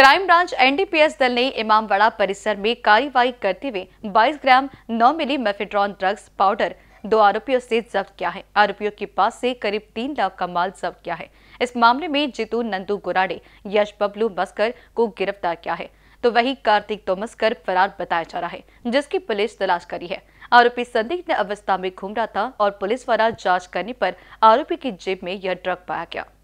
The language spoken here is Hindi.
क्राइम ब्रांच एनडीपीएस दल ने इमाम वड़ा परिसर में कार्रवाई करते हुए 22 ग्राम 9 मिली मेफेड्रॉन ड्रग्स पाउडर दो आरोपियों से जब्त किया है आरोपियों के पास से करीब तीन लाख का माल जब्त किया है इस मामले में जीतू नंदू गुराडे यश बबलू मस्कर को गिरफ्तार किया है तो वही कार्तिक तोमस्कर फरार बताया जा रहा है जिसकी पुलिस तलाश करी है आरोपी संदिग्ध अवस्था में घूम रहा था और पुलिस द्वारा जांच करने पर आरोपी की जेब में यह ड्रग पाया गया